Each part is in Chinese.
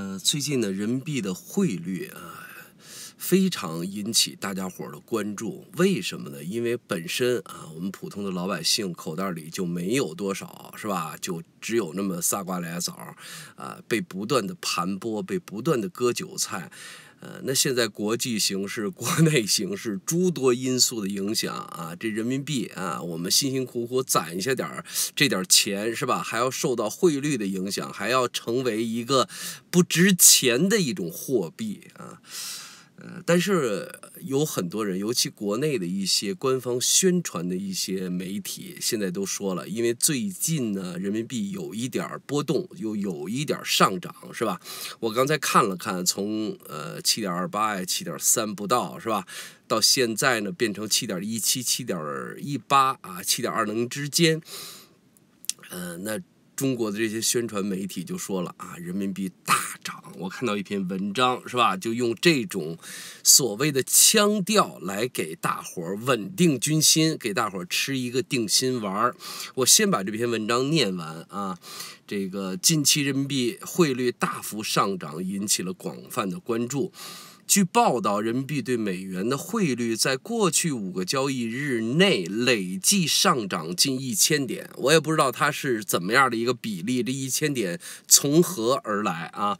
嗯，最近呢，人民币的汇率啊，非常引起大家伙的关注。为什么呢？因为本身啊，我们普通的老百姓口袋里就没有多少，是吧？就只有那么仨瓜俩枣啊，被不断的盘剥，被不断的割韭菜。呃，那现在国际形势、国内形势诸多因素的影响啊，这人民币啊，我们辛辛苦苦攒下点儿这点钱是吧，还要受到汇率的影响，还要成为一个不值钱的一种货币啊。呃，但是有很多人，尤其国内的一些官方宣传的一些媒体，现在都说了，因为最近呢，人民币有一点波动，又有一点上涨，是吧？我刚才看了看，从呃七点二八呀，七点三不到，是吧？到现在呢，变成七点一七、七点一八啊，七点二零之间。嗯，那中国的这些宣传媒体就说了啊，人民币大。我看到一篇文章，是吧？就用这种所谓的腔调来给大伙儿稳定军心，给大伙儿吃一个定心丸。我先把这篇文章念完啊。这个近期人民币汇率大幅上涨，引起了广泛的关注。据报道，人民币对美元的汇率在过去五个交易日内累计上涨近一千点。我也不知道它是怎么样的一个比例，这一千点从何而来啊？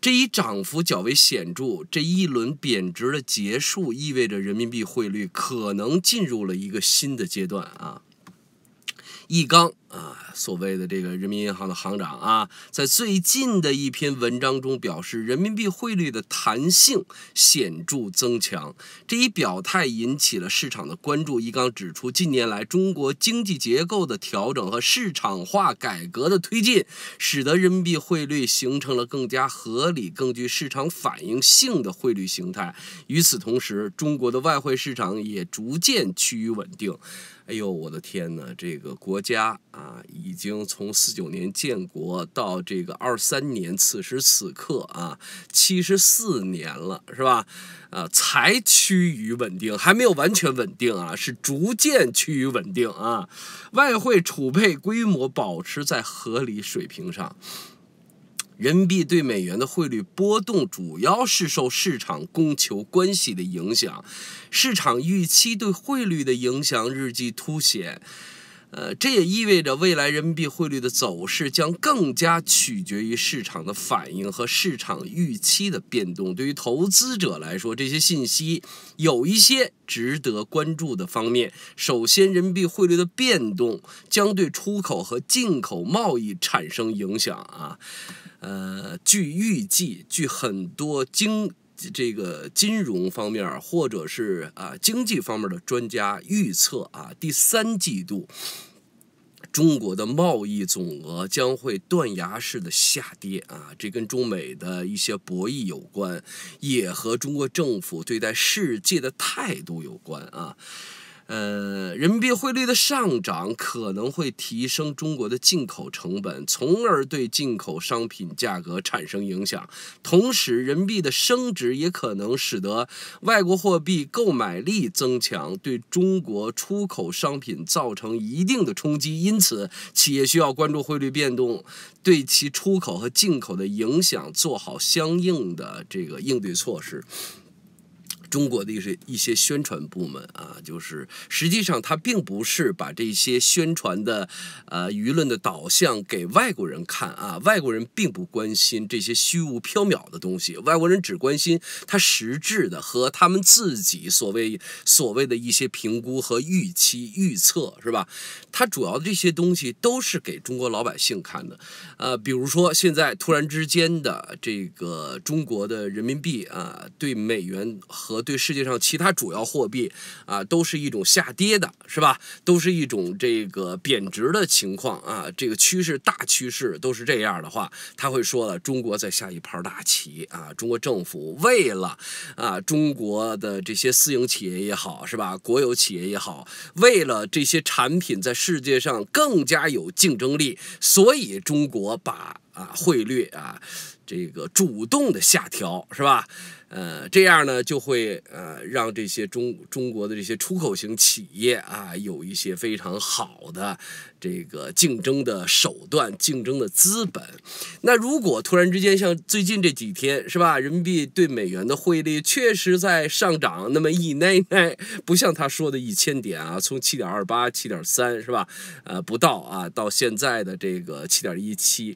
这一涨幅较为显著，这一轮贬值的结束意味着人民币汇率可能进入了一个新的阶段啊，易刚啊。所谓的这个人民银行的行长啊，在最近的一篇文章中表示，人民币汇率的弹性显著增强。这一表态引起了市场的关注。一刚指出，近年来中国经济结构的调整和市场化改革的推进，使得人民币汇率形成了更加合理、更具市场反应性的汇率形态。与此同时，中国的外汇市场也逐渐趋于稳定。哎呦，我的天哪！这个国家啊，已经从四九年建国到这个二三年，此时此刻啊，七十四年了，是吧？啊，才趋于稳定，还没有完全稳定啊，是逐渐趋于稳定啊。外汇储备规模保持在合理水平上。人民币对美元的汇率波动主要是受市场供求关系的影响，市场预期对汇率的影响日记凸显。呃，这也意味着未来人民币汇率的走势将更加取决于市场的反应和市场预期的变动。对于投资者来说，这些信息有一些值得关注的方面。首先，人民币汇率的变动将对出口和进口贸易产生影响啊。呃，据预计，据很多经。这个金融方面或者是啊经济方面的专家预测啊，第三季度中国的贸易总额将会断崖式的下跌啊，这跟中美的一些博弈有关，也和中国政府对待世界的态度有关啊。呃，人民币汇率的上涨可能会提升中国的进口成本，从而对进口商品价格产生影响。同时，人民币的升值也可能使得外国货币购买力增强，对中国出口商品造成一定的冲击。因此，企业需要关注汇率变动对其出口和进口的影响，做好相应的这个应对措施。中国的一些一些宣传部门啊，就是实际上他并不是把这些宣传的，呃舆论的导向给外国人看啊，外国人并不关心这些虚无缥缈的东西，外国人只关心他实质的和他们自己所谓所谓的一些评估和预期预测是吧？他主要的这些东西都是给中国老百姓看的，呃，比如说现在突然之间的这个中国的人民币啊对美元和对世界上其他主要货币啊，都是一种下跌的，是吧？都是一种这个贬值的情况啊。这个趋势大趋势都是这样的话，他会说了，中国在下一盘大棋啊。中国政府为了啊中国的这些私营企业也好，是吧？国有企业也好，为了这些产品在世界上更加有竞争力，所以中国把啊汇率啊。这个主动的下调是吧？呃，这样呢就会呃让这些中中国的这些出口型企业啊，有一些非常好的这个竞争的手段、竞争的资本。那如果突然之间像最近这几天是吧，人民币对美元的汇率确实在上涨，那么一奈奈不像他说的一千点啊，从七点二八、七点三，是吧？呃，不到啊，到现在的这个七点一七。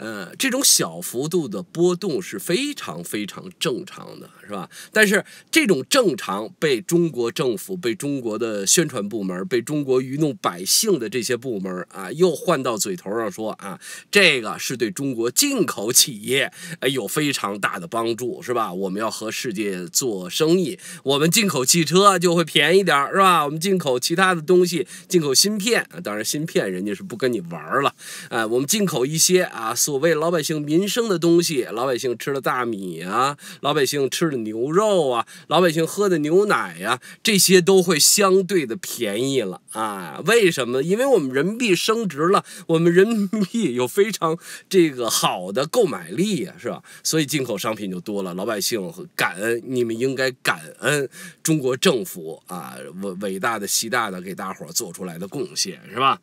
呃，这种小幅度的波动是非常非常正常的是吧？但是这种正常被中国政府、被中国的宣传部门、被中国愚弄百姓的这些部门啊，又换到嘴头上说啊，这个是对中国进口企业哎有非常大的帮助是吧？我们要和世界做生意，我们进口汽车就会便宜点是吧？我们进口其他的东西，进口芯片，当然芯片人家是不跟你玩了啊，我们进口一些啊。所谓老百姓民生的东西，老百姓吃的大米啊，老百姓吃的牛肉啊，老百姓喝的牛奶呀，这些都会相对的便宜了啊？为什么因为我们人民币升值了，我们人民币有非常这个好的购买力呀，是吧？所以进口商品就多了，老百姓感恩，你们应该感恩中国政府啊，伟伟大的习大的给大伙做出来的贡献，是吧？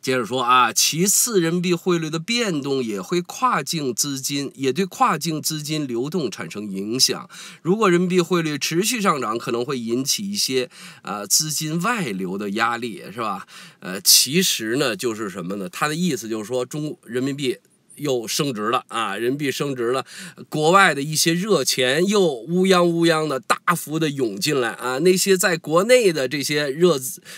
接着说啊，其次，人民币汇率的变动也会跨境资金，也对跨境资金流动产生影响。如果人民币汇率持续上涨，可能会引起一些呃资金外流的压力，是吧？呃，其实呢，就是什么呢？他的意思就是说，中人民币。又升值了啊，人民币升值了，国外的一些热钱又乌泱乌泱的大幅的涌进来啊，那些在国内的这些热，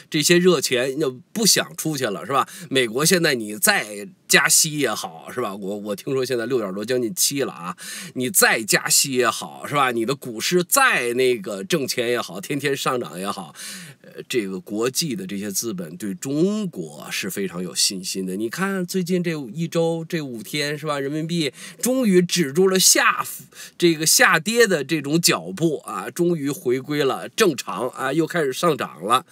这些热钱又不想出去了，是吧？美国现在你再。加息也好是吧？我我听说现在六点多，将近七了啊！你再加息也好是吧？你的股市再那个挣钱也好，天天上涨也好，呃，这个国际的这些资本对中国是非常有信心的。你看最近这一周这五天是吧？人民币终于止住了下这个下跌的这种脚步啊，终于回归了正常啊，又开始上涨了。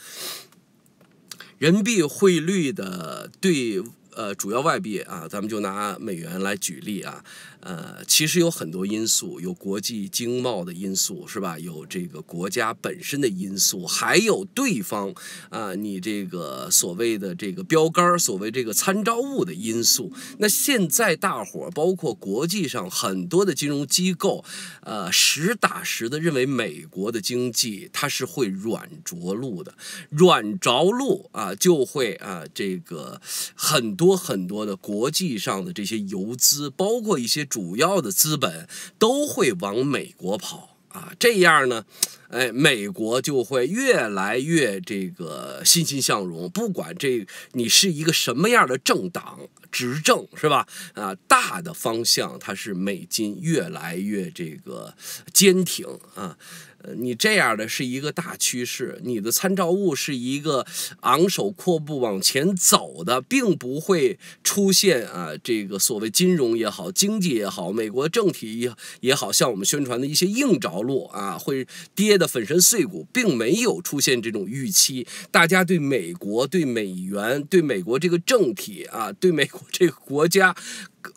人民币汇率的对。呃，主要外币啊，咱们就拿美元来举例啊。呃，其实有很多因素，有国际经贸的因素是吧？有这个国家本身的因素，还有对方啊，你这个所谓的这个标杆、所谓这个参照物的因素。那现在大伙儿，包括国际上很多的金融机构，呃，实打实的认为美国的经济它是会软着陆的，软着陆啊，就会啊，这个很多很多的国际上的这些游资，包括一些主。主要的资本都会往美国跑啊，这样呢，哎，美国就会越来越这个欣欣向荣。不管这你是一个什么样的政党执政，是吧？啊，大的方向它是美金越来越这个坚挺啊。呃，你这样的是一个大趋势，你的参照物是一个昂首阔步往前走的，并不会出现啊，这个所谓金融也好，经济也好，美国政体也也好，像我们宣传的一些硬着陆啊，会跌得粉身碎骨，并没有出现这种预期。大家对美国、对美元、对美国这个政体啊，对美国这个国家。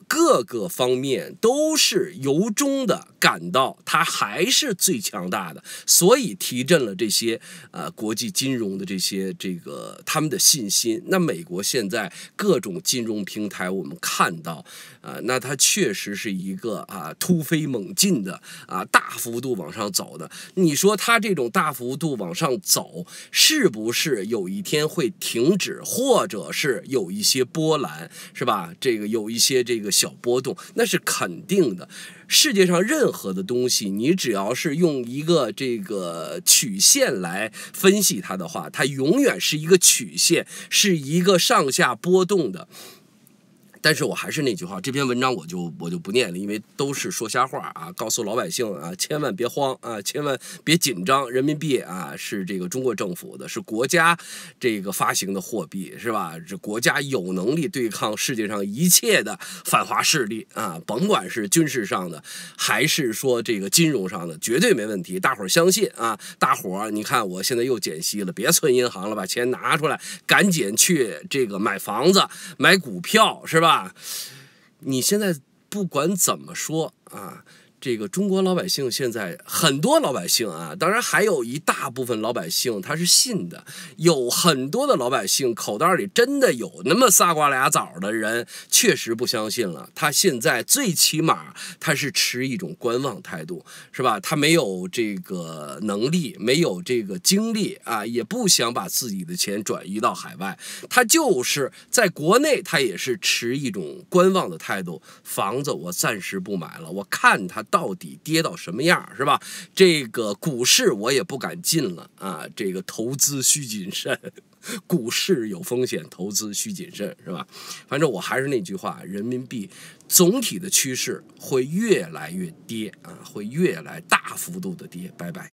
各个方面都是由衷的感到，它还是最强大的，所以提振了这些呃国际金融的这些这个他们的信心。那美国现在各种金融平台，我们看到啊，那它确实是一个啊突飞猛进的啊大幅度往上走的。你说它这种大幅度往上走，是不是有一天会停止，或者是有一些波澜，是吧？这个有一些这。一个小波动，那是肯定的。世界上任何的东西，你只要是用一个这个曲线来分析它的话，它永远是一个曲线，是一个上下波动的。但是我还是那句话，这篇文章我就我就不念了，因为都是说瞎话啊，告诉老百姓啊，千万别慌啊，千万别紧张，人民币啊是这个中国政府的，是国家这个发行的货币，是吧？这国家有能力对抗世界上一切的反华势力啊，甭管是军事上的，还是说这个金融上的，绝对没问题，大伙儿相信啊，大伙儿你看我现在又减息了，别存银行了，把钱拿出来，赶紧去这个买房子、买股票，是吧？啊！你现在不管怎么说啊。这个中国老百姓现在很多老百姓啊，当然还有一大部分老百姓他是信的，有很多的老百姓口袋里真的有那么仨瓜俩枣的人，确实不相信了。他现在最起码他是持一种观望态度，是吧？他没有这个能力，没有这个精力啊，也不想把自己的钱转移到海外，他就是在国内，他也是持一种观望的态度。房子我暂时不买了，我看他。到底跌到什么样是吧？这个股市我也不敢进了啊。这个投资需谨慎，股市有风险，投资需谨慎是吧？反正我还是那句话，人民币总体的趋势会越来越跌啊，会越来大幅度的跌。拜拜。